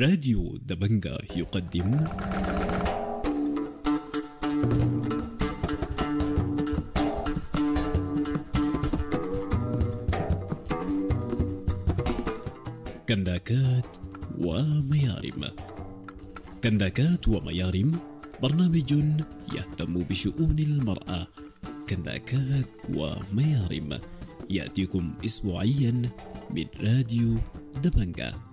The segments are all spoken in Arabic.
راديو دبنجا يقدم كنداكات وميارم كنداكات وميارم برنامج يهتم بشؤون المرأة كنداكات وميارم يأتيكم أسبوعيا من راديو دبنجا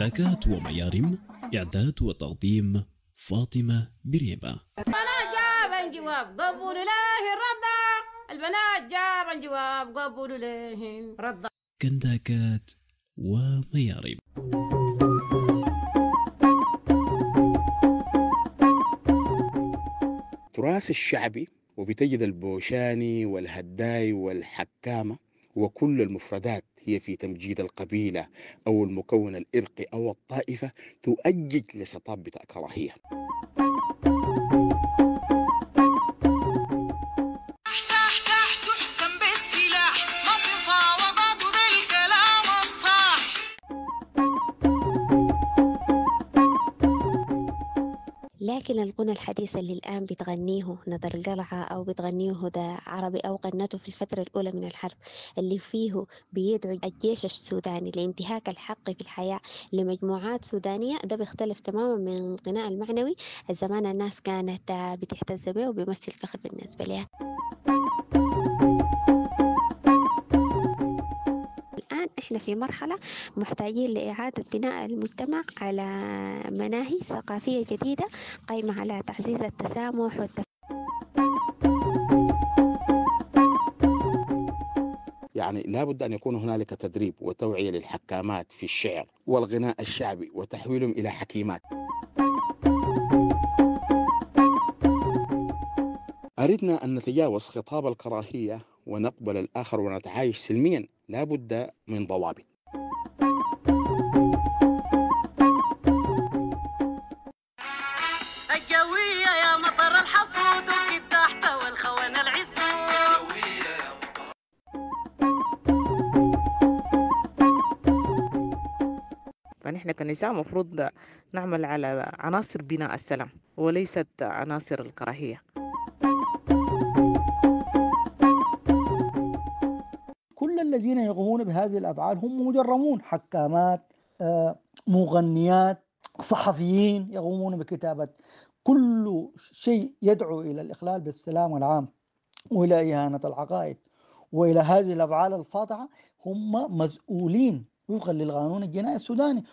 نكهات وميارم إعداد وتقديم فاطمة بريبة البنات جاب الجواب قبول له الرضا البنات جاب الجواب قبول له الرضا كنداكات وميارم التراث الشعبي وبتجد البوشاني والهداي والحكامة وكل المفردات هي في تمجيد القبيلة أو المكون الإرقي أو الطائفة تؤجج لخطاب بتاع كراهية لكن الغنى الحديث اللي الآن بتغنيه نظر القلعة أو بتغنيه هدى عربي أو غنته في الفترة الأولى من الحرب اللي فيه بيدعو الجيش السوداني لانتهاك الحق في الحياة لمجموعات سودانية ده بيختلف تماما من الغناء المعنوي الزمان الناس كانت بتهتز به وبيمثل فخر بالنسبة لها إحنا في مرحلة محتاجين لإعادة بناء المجتمع على مناهج ثقافية جديدة قائمة على تعزيز التسامح والتفاهم يعني لابد أن يكون هنالك تدريب وتوعية للحكامات في الشعر والغناء الشعبي وتحويلهم إلى حكيمات أردنا أن نتجاوز خطاب الكراهية ونقبل الآخر ونتعايش سلميا لابد من ضوابط الجوية يا مطر الحصود فنحن يعني كنساء مفروض نعمل على عناصر بناء السلام وليست عناصر الكراهية الذين يقومون بهذه الأفعال هم مجرمون حكامات آه، مغنيات صحفيين يقومون بكتابة كل شيء يدعو إلى الإخلال بالسلام العام وإلى إهانة العقائد وإلى هذه الأفعال الفاضحة هم مسؤولين وفقا للقانون الجنائي السوداني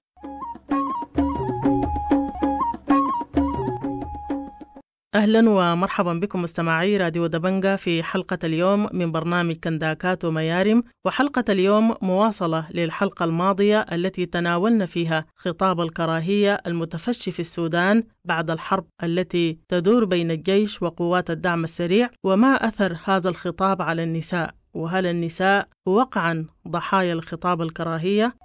أهلا ومرحبا بكم مستمعي راديو دبنجا في حلقة اليوم من برنامج كنداكات وميارم وحلقة اليوم مواصلة للحلقة الماضية التي تناولنا فيها خطاب الكراهية المتفشي في السودان بعد الحرب التي تدور بين الجيش وقوات الدعم السريع وما أثر هذا الخطاب على النساء وهل النساء وقعا ضحايا الخطاب الكراهية؟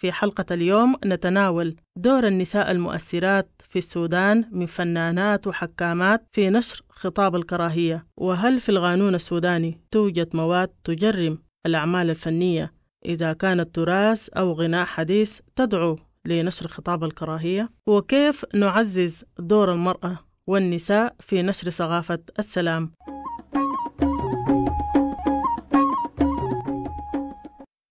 في حلقة اليوم نتناول دور النساء المؤثرات في السودان من فنانات وحكامات في نشر خطاب الكراهية وهل في القانون السوداني توجد مواد تجرم الأعمال الفنية إذا كانت تراث أو غناء حديث تدعو لنشر خطاب الكراهية وكيف نعزز دور المرأة والنساء في نشر ثقافة السلام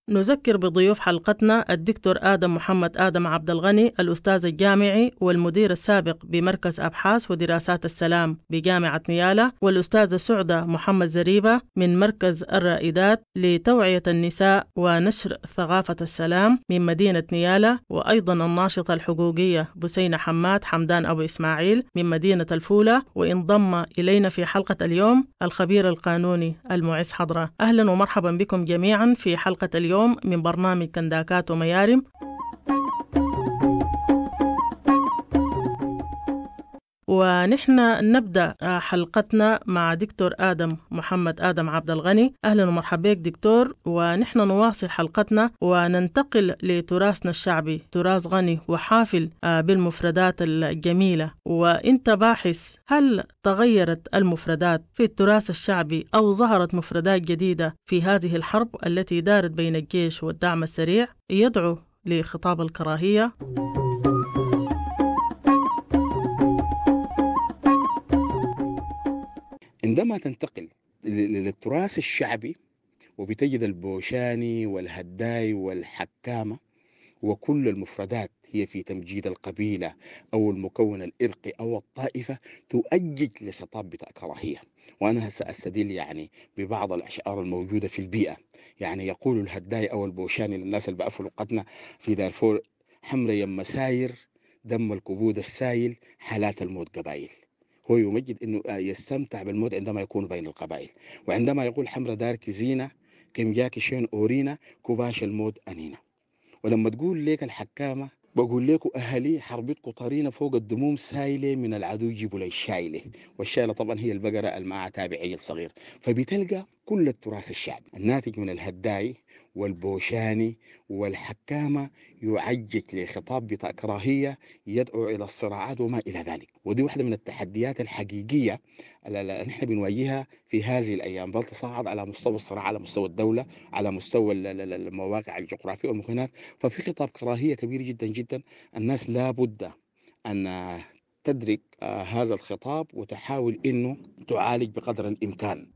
نذكر بضيوف حلقتنا الدكتور آدم محمد آدم عبد الغني الأستاذ الجامعي والمدير السابق بمركز أبحاث ودراسات السلام بجامعة نيالة والأستاذ السعدة محمد زريبة من مركز الرائدات لتوعية النساء ونشر ثقافة السلام من مدينة نيالة وأيضا الناشطة الحقوقية بسينة حماد حمدان أبو إسماعيل من مدينة الفولة وانضم إلينا في حلقة اليوم الخبير القانوني المعز حضرة أهلا ومرحبا بكم جميعا في حلقة اليوم اليوم من برنامج كنداكات وميارم ونحن نبدا آه، حلقتنا مع دكتور ادم محمد ادم عبد الغني اهلا ومرحبا بك دكتور ونحن نواصل حلقتنا وننتقل لتراثنا الشعبي تراث غني وحافل آه، بالمفردات الجميله وانت باحث هل تغيرت المفردات في التراث الشعبي او ظهرت مفردات جديده في هذه الحرب التي دارت بين الجيش والدعم السريع يدعو لخطاب الكراهيه عندما تنتقل للتراث الشعبي وبتجد البوشاني والهداي والحكامة وكل المفردات هي في تمجيد القبيلة أو المكون الإرقي أو الطائفة تؤجج لخطاب بتاع كراهية وأنا سأستدل يعني ببعض الأشعار الموجودة في البيئة يعني يقول الهداي أو البوشاني للناس اللي بقفوا قدنا في دارفور حمرة يم مساير دم الكبود السايل حالات الموت قبايل هو يمجد أنه آه، يستمتع بالموت عندما يكون بين القبائل وعندما يقول حمرا دارك زينة كم جاك شين أورينا كوباش الموت أنينا ولما تقول ليك الحكامة بقول لكم أهلي حربتكم طرينا فوق الدموم سايلة من العدو جيبوا لي الشايلة والشايلة طبعا هي البقرة المعها تابعية الصغير فبتلقى كل التراث الشعبي الناتج من الهداي والبوشاني والحكامة يعجج لخطاب بتكراهية يدعو إلى الصراعات وما إلى ذلك ودي واحدة من التحديات الحقيقية اللي نحن بنواجهها في هذه الأيام بل تصاعد على مستوى الصراع على مستوى الدولة على مستوى المواقع الجغرافية والمكونات ففي خطاب كراهية كبير جدا جدا الناس لابد أن تدرك آه، هذا الخطاب وتحاول أنه تعالج بقدر الإمكان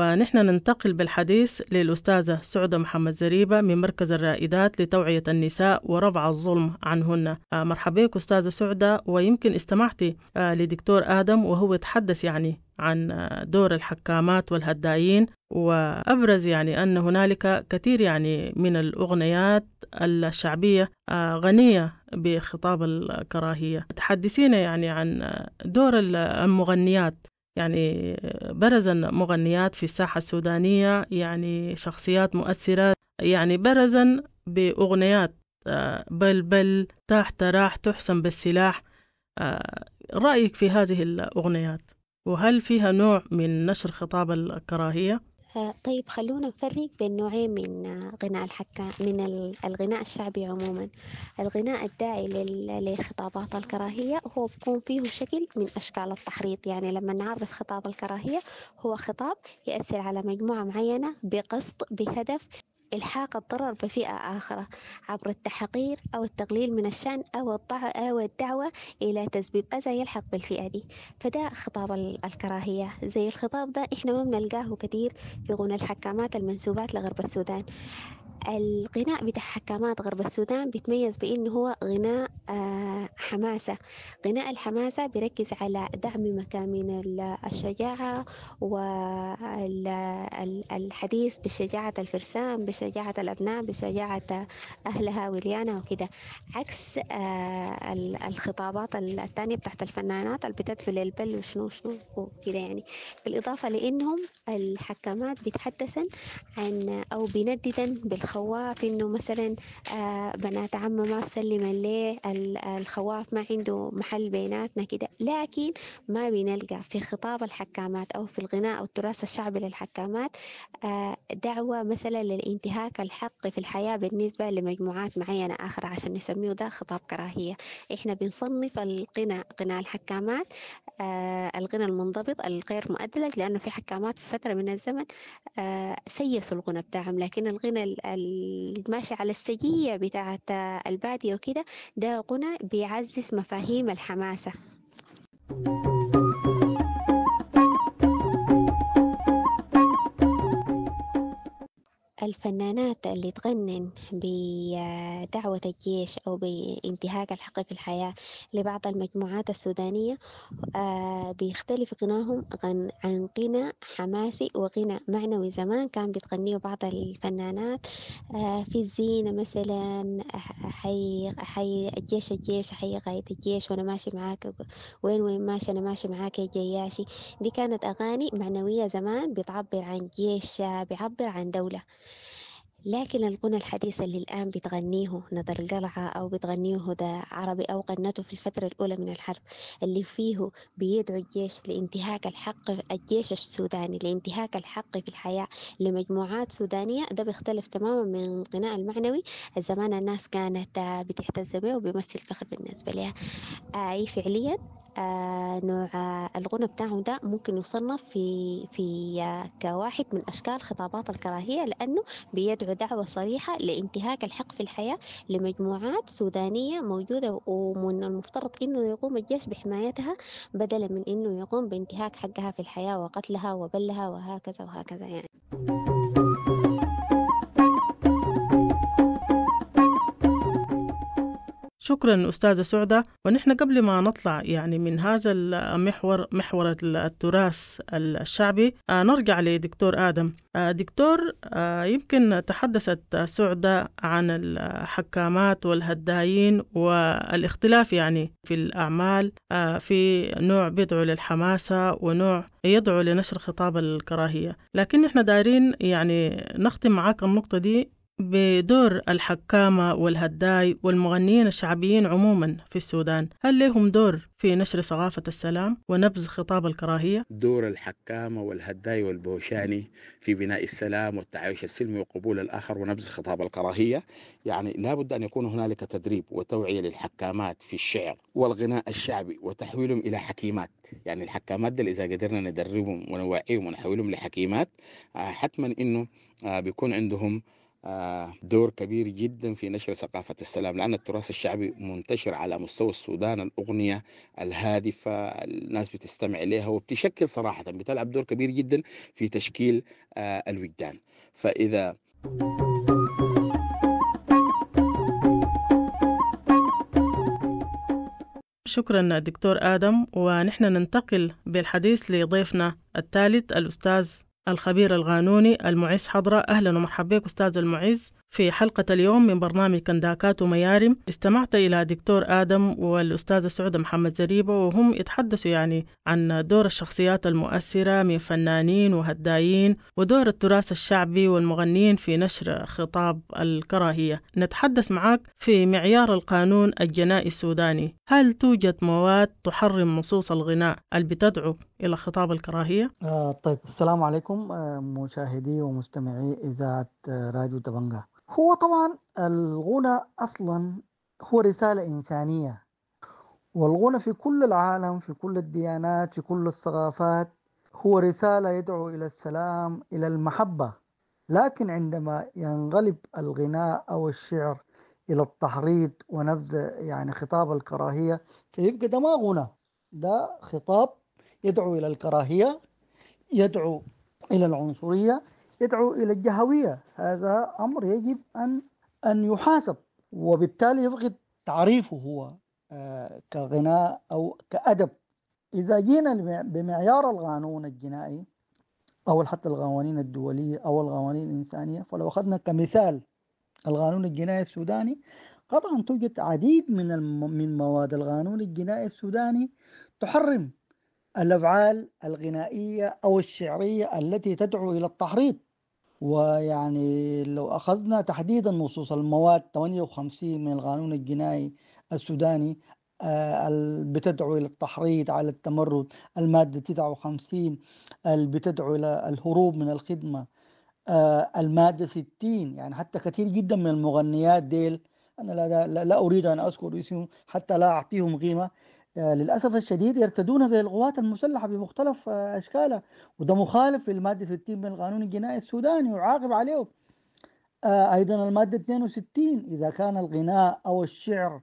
ونحن ننتقل بالحديث للأستاذة سعدة محمد زريبة من مركز الرائدات لتوعية النساء ورفع الظلم عنهن آه، مرحبا بك أستاذة سعدة ويمكن استمعتي آه، لدكتور آدم وهو يتحدث يعني عن آه، دور الحكامات والهدايين وأبرز يعني أن هنالك كثير يعني من الأغنيات الشعبية غنية بخطاب الكراهية تحدثينا يعني عن دور المغنيات يعني برز مغنيات في الساحة السودانية يعني شخصيات مؤثرة يعني برزا بأغنيات آه، بل بل تحت راح تحسن بالسلاح آه، رأيك في هذه الأغنيات؟ وهل فيها نوع من نشر خطاب الكراهية؟ آه، طيب خلونا نفرق بين نوعين من آه، غناء الحكام من الغناء الشعبي عموما الغناء الداعي لخطابات الكراهية هو بيكون فيه شكل من أشكال التحريض يعني لما نعرف خطاب الكراهية هو خطاب يأثر على مجموعة معينة بقصد بهدف إلحاق الضرر بفئة آخرة عبر التحقير أو التقليل من الشأن أو أو الدعوة إلى تسبيب أذى يلحق بالفئة دي فده خطاب الكراهية زي الخطاب ده إحنا ما بنلقاه كتير في غنى الحكامات المنسوبات لغرب السودان الغناء بتاع حكامات غرب السودان بيتميز بأنه هو غناء آه، حماسة قناع الحماسة بيركز على دعم مكامن الشجاعة والحديث بشجاعة الفرسان بشجاعة الأبناء بشجاعة أهلها وليانا وكده عكس آه، الخطابات الثانية بتاعت الفنانات اللي بتدفل البل وشنو شنو وكده يعني بالإضافة لأنهم الحكامات بيتحدثن عن أو بنددا بالخواف إنه مثلا آه، بنات عمه ما بسلم ليه الخواف ما عنده محل حل بيناتنا كده لكن ما بنلقى في خطاب الحكامات أو في الغناء أو التراث الشعبي للحكامات آه، دعوة مثلا للانتهاك الحق في الحياة بالنسبة لمجموعات معينة آخر عشان نسميه ده خطاب كراهية إحنا بنصنف القنا قنا الحكامات آه، الغنى المنضبط الغير مؤدلج لأنه في حكامات في فترة من الزمن آه، سيسوا الغنى بتاعهم لكن الغنى الماشي على السجية بتاعت البادية وكده ده غنى بيعزز مفاهيم الحماسة thank you الفنانات اللي تغنن بدعوة الجيش أو بانتهاك الحق في الحياة لبعض المجموعات السودانية آه، بيختلف غناهم عن غنى حماسي وغنى معنوي زمان كان بتغنيه بعض الفنانات آه، في الزينة مثلا حي, حي الجيش الجيش حي غاية الجيش وأنا ماشي معاك وين وين ماشي أنا ماشي معاك يا جياشي دي كانت أغاني معنوية زمان بتعبر عن جيش آه، بيعبر عن دولة لكن الغنى الحديث اللي الآن بتغنيه ندى القلعة أو بتغنيه هدى عربي أو غنته في الفترة الأولى من الحرب اللي فيه بيدعو الجيش لانتهاك الحق الجيش السوداني لانتهاك الحق في الحياة لمجموعات سودانية ده بيختلف تماما من الغناء المعنوي زمان الناس كانت بتحتز به وبيمثل فخر بالنسبة لها آه، أي فعليا آه، نوع آه، الغنى بتاعهم ده ممكن يصنف في في آه، كواحد من أشكال خطابات الكراهية لأنه بيدعو دعوة صريحة لانتهاك الحق في الحياة لمجموعات سودانية موجودة ومن المفترض إنه يقوم الجيش بحمايتها بدلا من إنه يقوم بانتهاك حقها في الحياة وقتلها وبلها وهكذا وهكذا يعني. شكرا أستاذة سعدة ونحن قبل ما نطلع يعني من هذا المحور محور التراث الشعبي آه، نرجع لدكتور آدم آه، دكتور آه، يمكن تحدثت سعدة عن الحكامات والهدايين والاختلاف يعني في الأعمال في نوع بيدعو للحماسة ونوع يدعو لنشر خطاب الكراهية لكن احنا دايرين يعني نختم معاك النقطة دي بدور الحكامة والهداي والمغنيين الشعبيين عموما في السودان هل لهم دور في نشر ثقافة السلام ونبذ خطاب الكراهية؟ دور الحكامة والهداي والبوشاني في بناء السلام والتعايش السلمي وقبول الآخر ونبذ خطاب الكراهية يعني لابد أن يكون هنالك تدريب وتوعية للحكامات في الشعر والغناء الشعبي وتحويلهم إلى حكيمات يعني الحكامات دل إذا قدرنا ندربهم ونوعيهم ونحولهم لحكيمات آه، حتما أنه آه، بيكون عندهم آه، دور كبير جدا في نشر ثقافة السلام لأن التراث الشعبي منتشر على مستوى السودان الأغنية الهادفة الناس بتستمع إليها وبتشكل صراحة بتلعب دور كبير جدا في تشكيل آه، الوجدان فإذا شكرا دكتور آدم ونحن ننتقل بالحديث لضيفنا الثالث الأستاذ الخبير القانوني المعز حضرة أهلا ومرحبا بك أستاذ المعز في حلقة اليوم من برنامج كنداكات وميارم استمعت إلى دكتور آدم والأستاذة سعودة محمد زريبة وهم يتحدثوا يعني عن دور الشخصيات المؤثرة من فنانين وهدايين ودور التراث الشعبي والمغنيين في نشر خطاب الكراهية نتحدث معك في معيار القانون الجنائي السوداني هل توجد مواد تحرم نصوص الغناء اللي بتدعو إلى خطاب الكراهية؟ آه طيب السلام عليكم آه، مشاهدي ومستمعي إذاعة راديو دبنجة هو طبعا الغنى أصلا هو رسالة إنسانية والغنى في كل العالم في كل الديانات في كل الثقافات هو رسالة يدعو إلى السلام إلى المحبة لكن عندما ينغلب الغناء أو الشعر إلى التحريض ونبذ يعني خطاب الكراهية فيبقى ده ما غنى ده خطاب يدعو إلى الكراهية يدعو إلى العنصرية يدعو إلى الجهوية هذا أمر يجب أن أن يحاسب وبالتالي يفقد تعريفه هو آه، كغناء أو كأدب إذا جينا بمعيار القانون الجنائي أو حتى القوانين الدولية أو القوانين الإنسانية فلو أخذنا كمثال القانون الجنائي السوداني قطعا توجد عديد من من مواد القانون الجنائي السوداني تحرم الافعال الغنائيه او الشعريه التي تدعو الى التحريض ويعني لو أخذنا تحديدا نصوص المواد 58 من القانون الجنائي السوداني آه، بتدعو إلى التحريض على التمرد المادة 59 بتدعو إلى الهروب من الخدمة آه، المادة 60 يعني حتى كثير جدا من المغنيات ديل أنا لا, لا, لا أريد أن أذكر اسمهم حتى لا أعطيهم قيمة آه، للأسف الشديد يرتدون زي القوات المسلحة بمختلف آه، أشكالها وده مخالف للمادة 60 من القانون الجنائي السوداني يعاقب عليه آه، أيضا المادة 62 إذا كان الغناء أو الشعر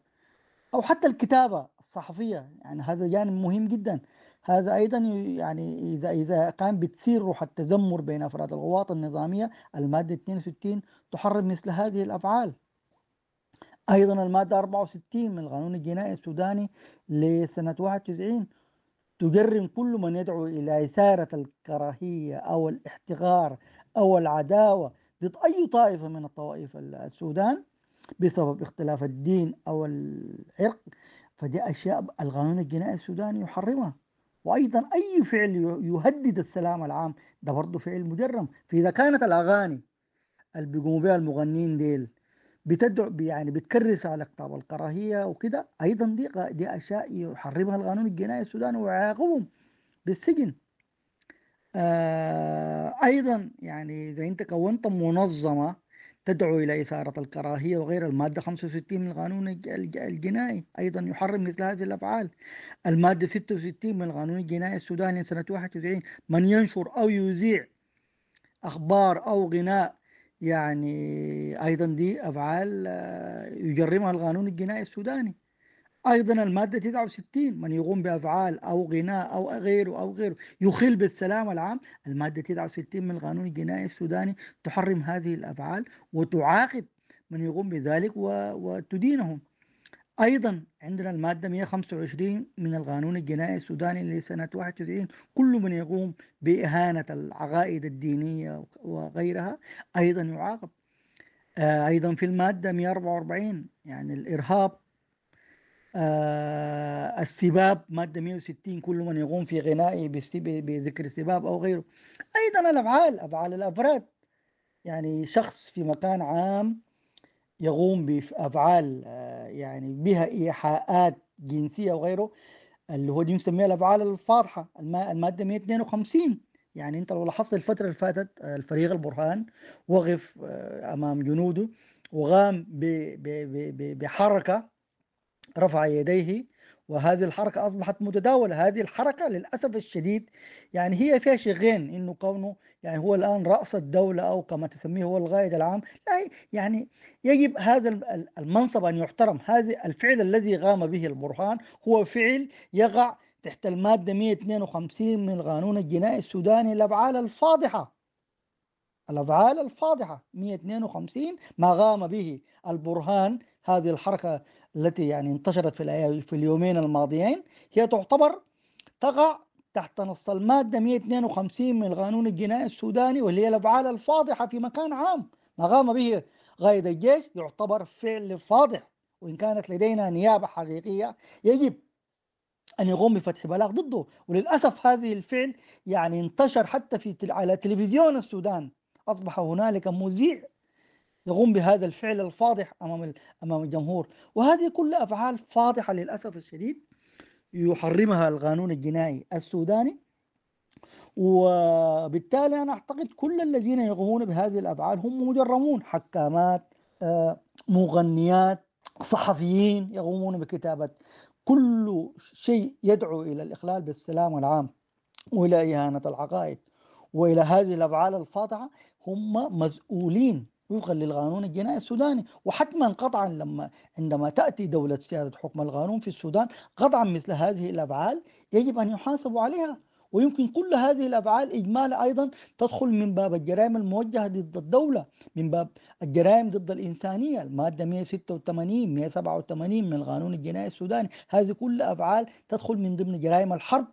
أو حتى الكتابة الصحفية يعني هذا جانب مهم جدا هذا ايضا يعني اذا اذا كان بتسير روح التذمر بين افراد القوات النظاميه الماده 62 تحرم مثل هذه الافعال أيضا المادة 64 من القانون الجنائي السوداني لسنة 91 تجرم كل من يدعو إلى إثارة الكراهية أو الاحتقار أو العداوة ضد أي طائفة من الطوائف السودان بسبب اختلاف الدين أو العرق فدي أشياء القانون الجنائي السوداني يحرمها وأيضا أي فعل يهدد السلام العام ده برضه فعل مجرم فإذا كانت الأغاني اللي بيقوموا بها المغنيين ديل بتدعو يعني بتكرس على كتاب الكراهيه وكده ايضا دي دي اشياء يحرمها القانون الجنائي السوداني ويعاقبهم بالسجن آه ايضا يعني اذا انت كونت منظمه تدعو الى اثاره الكراهيه وغير الماده 65 من القانون الجنائي ايضا يحرم مثل هذه الافعال الماده 66 من القانون الجنائي السوداني سنه 91 من ينشر او يذيع اخبار او غناء يعني أيضا دي أفعال آه، يجرمها القانون الجنائي السوداني أيضا المادة 69 من يقوم بأفعال أو غناء أو غيره أو غيره يخل بالسلام العام المادة 69 من القانون الجنائي السوداني تحرم هذه الأفعال وتعاقب من يقوم بذلك وتدينهم أيضا عندنا المادة 125 من القانون الجنائي السوداني لسنة 91 كل من يقوم بإهانة العقائد الدينية وغيرها أيضا يعاقب آه، أيضا في المادة 144 يعني الإرهاب آه، السباب مادة 160 كل من يقوم في غنائه بذكر السباب أو غيره أيضا الأفعال أفعال الأفراد يعني شخص في مكان عام يقوم بأفعال آه، يعني بها إيحاءات جنسية وغيره اللي هو دي مسميها الأفعال الفاضحة المادة 152 يعني أنت لو لاحظت الفترة اللي فاتت آه، الفريق البرهان وقف آه، أمام جنوده وقام بحركة رفع يديه وهذه الحركة أصبحت متداولة هذه الحركة للأسف الشديد يعني هي فيها شغين إنه كونه يعني هو الآن رأس الدولة أو كما تسميه هو الغائد العام لا يعني يجب هذا المنصب أن يحترم هذا الفعل الذي قام به البرهان هو فعل يقع تحت المادة 152 من القانون الجنائي السوداني الأفعال الفاضحة الأفعال الفاضحة 152 ما قام به البرهان هذه الحركة التي يعني انتشرت في في اليومين الماضيين هي تعتبر تقع تحت نص المادة 152 من القانون الجنائي السوداني واللي هي الأفعال الفاضحة في مكان عام ما قام به قائد الجيش يعتبر فعل فاضح وإن كانت لدينا نيابة حقيقية يجب أن يقوم بفتح بلاغ ضده وللأسف هذه الفعل يعني انتشر حتى في على تلفزيون السودان أصبح هنالك مذيع يقوم بهذا الفعل الفاضح امام امام الجمهور وهذه كلها افعال فاضحه للاسف الشديد يحرمها القانون الجنائي السوداني وبالتالي انا اعتقد كل الذين يقومون بهذه الافعال هم مجرمون حكامات آه، مغنيات صحفيين يقومون بكتابه كل شيء يدعو الى الاخلال بالسلام العام والى اهانه العقائد والى هذه الافعال الفاضحه هم مسؤولين وفقا للقانون الجنائي السوداني وحتما قطعا لما عندما تأتي دولة سيادة حكم القانون في السودان قطعا مثل هذه الأفعال يجب أن يحاسبوا عليها ويمكن كل هذه الافعال اجمالا ايضا تدخل من باب الجرائم الموجهه ضد الدوله، من باب الجرائم ضد الانسانيه، الماده 186 187 من القانون الجنائي السوداني، هذه كل افعال تدخل من ضمن جرائم الحرب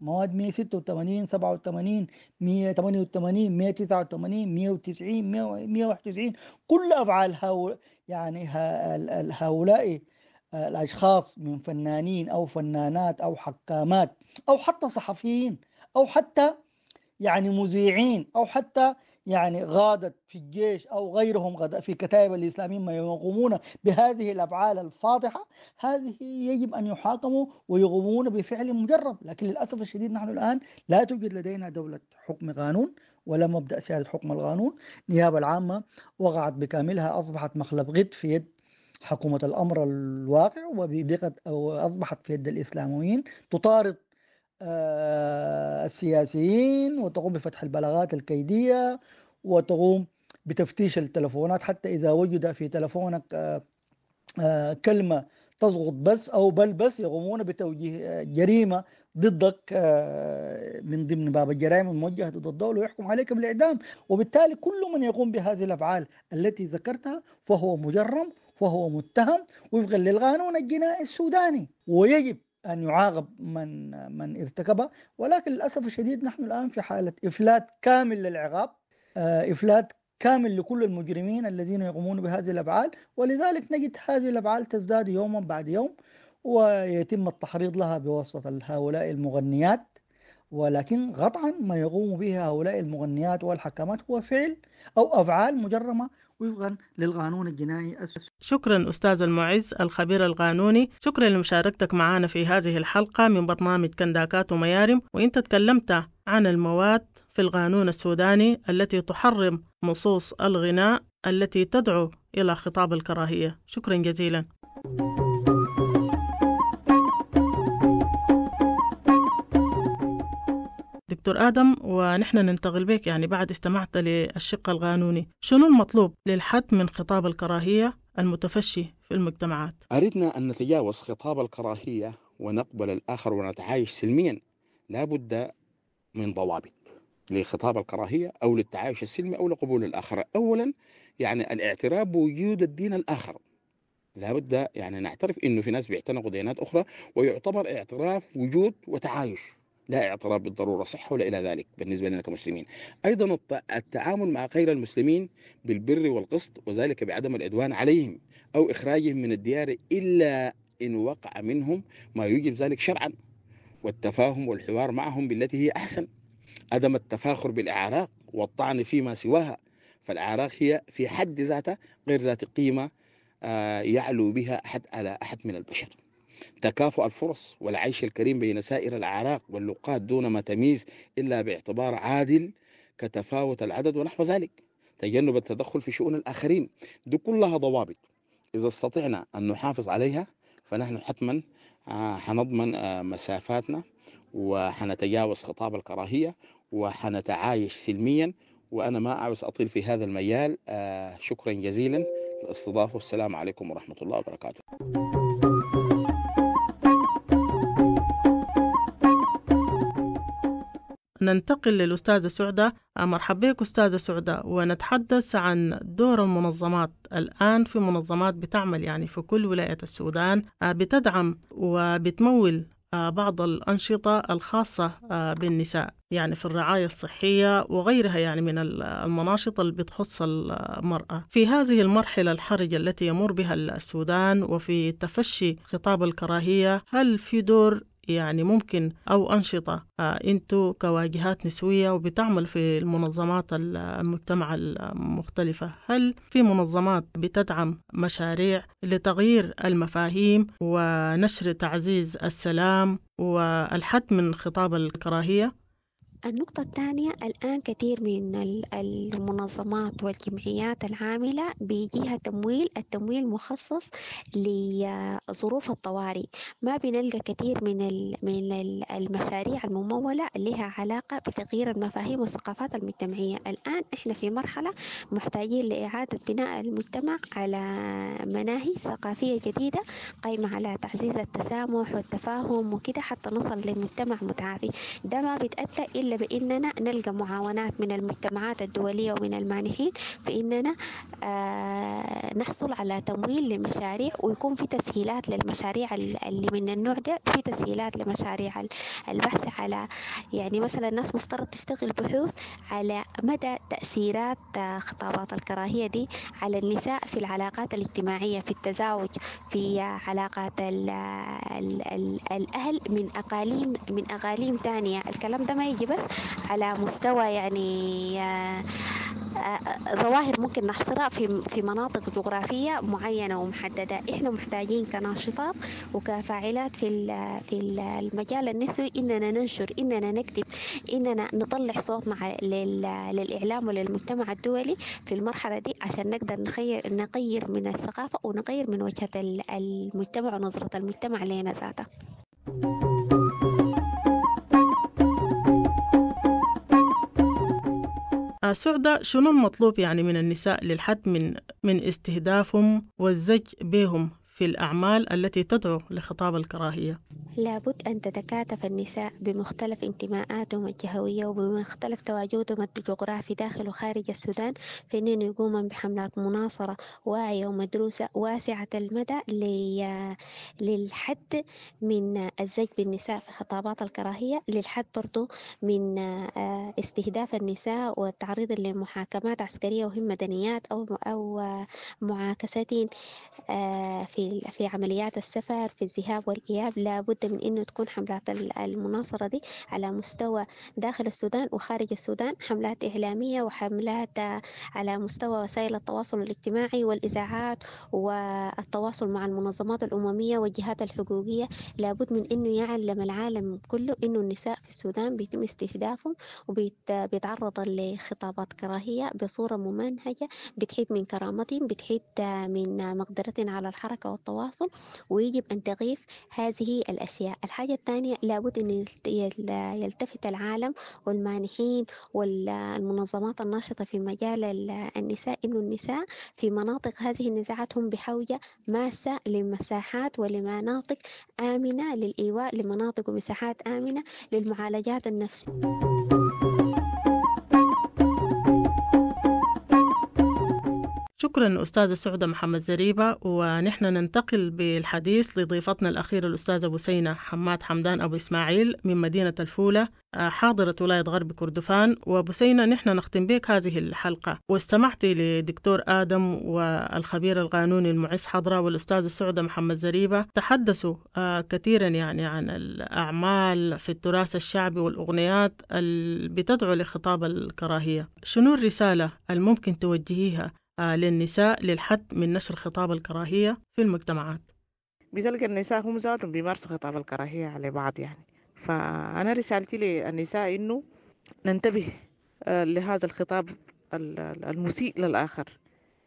مواد 186 87 188 189 190 191 كل افعال هؤلاء يعني هؤلاء آه، الاشخاص من فنانين او فنانات او حكامات او حتى صحفيين او حتى يعني مذيعين او حتى يعني غادت في الجيش أو غيرهم في كتائب الإسلاميين ما يقومون بهذه الأفعال الفاضحة هذه يجب أن يحاكموا ويقومون بفعل مجرب لكن للأسف الشديد نحن الآن لا توجد لدينا دولة حكم قانون ولا مبدأ سيادة حكم القانون النيابة العامة وقعت بكاملها أصبحت مخلب غد في يد حكومة الأمر الواقع وأصبحت أو أصبحت في يد الإسلاميين تطارد آه، السياسيين وتقوم بفتح البلاغات الكيدية وتقوم بتفتيش التلفونات حتى إذا وجد في تلفونك آه، آه، كلمة تضغط بس أو بل بس يقومون بتوجيه جريمة ضدك من ضمن باب الجرائم الموجهة ضد الدولة ويحكم عليك بالإعدام وبالتالي كل من يقوم بهذه الأفعال التي ذكرتها فهو مجرم وهو متهم وفقا للقانون الجنائي السوداني ويجب أن يعاقب من من ارتكبها ولكن للأسف الشديد نحن الآن في حالة إفلات كامل للعقاب آه، إفلات كامل لكل المجرمين الذين يقومون بهذه الأفعال ولذلك نجد هذه الأفعال تزداد يوما بعد يوم ويتم التحريض لها بواسطة هؤلاء المغنيات ولكن قطعا ما يقوم به هؤلاء المغنيات والحكامات هو فعل أو أفعال مجرمة وفقا للقانون الجنائي السوري شكرا أستاذ المعز الخبير القانوني شكرا لمشاركتك معنا في هذه الحلقة من برنامج كنداكات وميارم وإنت تكلمت عن المواد في القانون السوداني التي تحرم نصوص الغناء التي تدعو إلى خطاب الكراهية شكرا جزيلا thank you دكتور آدم ونحن ننتقل بك يعني بعد استمعت للشق القانوني شنو المطلوب للحد من خطاب الكراهية المتفشي في المجتمعات أردنا أن نتجاوز خطاب الكراهية ونقبل الآخر ونتعايش سلميا لا بد من ضوابط لخطاب الكراهية أو للتعايش السلمي أو لقبول الآخر أولا يعني الاعتراف بوجود الدين الآخر لابد يعني نعترف انه في ناس بيعتنقوا ديانات اخرى ويعتبر اعتراف وجود وتعايش لا اعتراف بالضرورة صح ولا إلى ذلك بالنسبة لنا كمسلمين أيضا التعامل مع غير المسلمين بالبر والقسط وذلك بعدم العدوان عليهم أو إخراجهم من الديار إلا إن وقع منهم ما يوجب ذلك شرعا والتفاهم والحوار معهم بالتي هي أحسن عدم التفاخر بالأعراق والطعن فيما سواها فالأعراق هي في حد ذاتها غير ذات قيمة آه، يعلو بها أحد على أحد من البشر تكافؤ الفرص والعيش الكريم بين سائر الأعراق واللقاد دون ما تمييز إلا باعتبار عادل كتفاوت العدد ونحو ذلك تجنب التدخل في شؤون الآخرين دي كلها ضوابط إذا استطعنا أن نحافظ عليها فنحن حتما آه، حنضمن آه، مسافاتنا وحنتجاوز خطاب الكراهية وحنتعايش سلميا وأنا ما أعوز أطيل في هذا المجال آه، شكرا جزيلا للاستضافة والسلام عليكم ورحمة الله وبركاته ننتقل للأستاذة سعدة آه، مرحبا بك أستاذة سعدة ونتحدث عن دور المنظمات الآن في منظمات بتعمل يعني في كل ولاية السودان آه، بتدعم وبتمول آه، بعض الأنشطة الخاصة بالنساء يعني في الرعاية الصحية وغيرها يعني من المناشط اللي بتخص المرأة في هذه المرحلة الحرجة التي يمر بها السودان وفي تفشي خطاب الكراهية هل في دور يعني ممكن أو أنشطة آه، أنتوا كواجهات نسوية وبتعمل في المنظمات المجتمع المختلفة هل في منظمات بتدعم مشاريع لتغيير المفاهيم ونشر تعزيز السلام والحد من خطاب الكراهية النقطة الثانية الآن كثير من المنظمات والجمعيات العاملة بيجيها تمويل التمويل مخصص لظروف الطوارئ ما بنلقى كثير من من المشاريع الممولة اللي لها علاقة بتغيير المفاهيم والثقافات المجتمعية الآن إحنا في مرحلة محتاجين لإعادة بناء المجتمع على مناهج ثقافية جديدة قائمة على تعزيز التسامح والتفاهم وكده حتى نصل لمجتمع متعافي ده ما بيتأتى إلا بأننا نلقى معاونات من المجتمعات الدولية ومن المانحين بأننا آه، نحصل على تمويل لمشاريع ويكون في تسهيلات للمشاريع اللي من النوع ده في تسهيلات لمشاريع البحث على يعني مثلا الناس مفترض تشتغل بحوث على مدى تأثيرات آه، خطابات الكراهية دي على النساء في العلاقات الاجتماعية في التزاوج في علاقات ال الـ الـ الأهل من أقاليم من أقاليم تانية الكلام ده ما يجي بس على مستوى يعني آه، آه، ظواهر ممكن نحصرها في في مناطق جغرافيه معينه ومحدده احنا محتاجين كناشطات وكفاعلات في في المجال النسوي اننا ننشر اننا نكتب اننا نطلع صوتنا للاعلام وللمجتمع الدولي في المرحله دي عشان نقدر نخير نغير من الثقافه ونغير من وجهه المجتمع ونظره المجتمع لنا ذاته سعدة شنو المطلوب يعني من النساء للحد من من استهدافهم والزج بهم في الأعمال التي تدعو لخطاب الكراهية لابد أن تتكاتف النساء بمختلف انتماءاتهم الجهوية وبمختلف تواجدهم الجغرافي داخل وخارج السودان في أن يقومن بحملات مناصرة واعية ومدروسة واسعة المدى للحد من الزج بالنساء في خطابات الكراهية للحد برضو من آه، استهداف النساء والتعريض لمحاكمات عسكرية وهم مدنيات أو أو آه، معاكستين آه، في في عمليات السفر في الذهاب والإياب لابد من إنه تكون حملات المناصرة دي على مستوى داخل السودان وخارج السودان حملات إعلامية وحملات آه، على مستوى وسائل التواصل الاجتماعي والإذاعات والتواصل مع المنظمات الأممية والجهات الحقوقية لابد من إنه يعلم العالم كله إنه النساء السودان بيتم استهدافهم وبيتعرضوا لخطابات كراهية بصورة ممنهجة بتحيد من كرامتهم بتحيد من مقدرتهم على الحركة والتواصل ويجب أن تغيف هذه الأشياء الحاجة الثانية لابد أن يلتفت العالم والمانحين والمنظمات الناشطة في مجال النساء إنه النساء في مناطق هذه النزاعات هم بحوجة ماسة لمساحات ولمناطق آمنة للإيواء لمناطق ومساحات آمنة للمعالجة العلاجات النفسية شكرا أستاذة سعدة محمد زريبة ونحن ننتقل بالحديث لضيفتنا الأخيرة الأستاذة بسينة حماد حمدان أبو إسماعيل من مدينة الفولة حاضرة ولاية غرب كردفان وبسينة نحن نختم بك هذه الحلقة واستمعت لدكتور آدم والخبير القانوني المعز حضرة والأستاذة سعدة محمد زريبة تحدثوا آه، كثيرا يعني عن الأعمال في التراث الشعبي والأغنيات اللي بتدعو لخطاب الكراهية شنو الرسالة الممكن توجهيها آه، للنساء للحد من نشر خطاب الكراهية في المجتمعات بتلقى النساء هم ذاتهم بيمارسوا خطاب الكراهية على بعض يعني فأنا رسالتي للنساء إنه ننتبه آه، لهذا الخطاب المسيء للآخر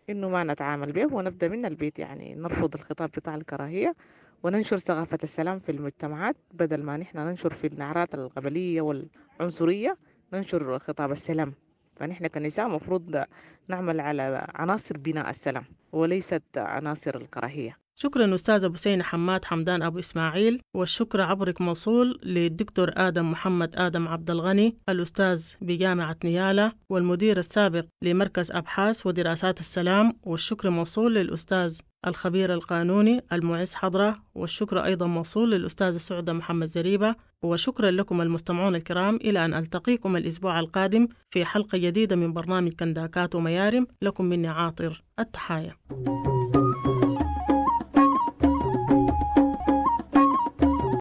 إنه ما نتعامل به ونبدأ من البيت يعني نرفض الخطاب بتاع الكراهية وننشر ثقافة السلام في المجتمعات بدل ما نحن ننشر في النعرات القبلية والعنصرية ننشر خطاب السلام فنحن يعني كنساء المفروض نعمل على عناصر بناء السلام وليست عناصر الكراهيه شكرا أستاذة بسين حماد حمدان أبو إسماعيل والشكر عبرك موصول للدكتور آدم محمد آدم عبد الغني الأستاذ بجامعة نيالة والمدير السابق لمركز أبحاث ودراسات السلام والشكر موصول للأستاذ الخبير القانوني المعز حضرة والشكر أيضا موصول للأستاذ السعودة محمد زريبة وشكرا لكم المستمعون الكرام إلى أن ألتقيكم الأسبوع القادم في حلقة جديدة من برنامج كنداكات وميارم لكم مني عاطر التحايا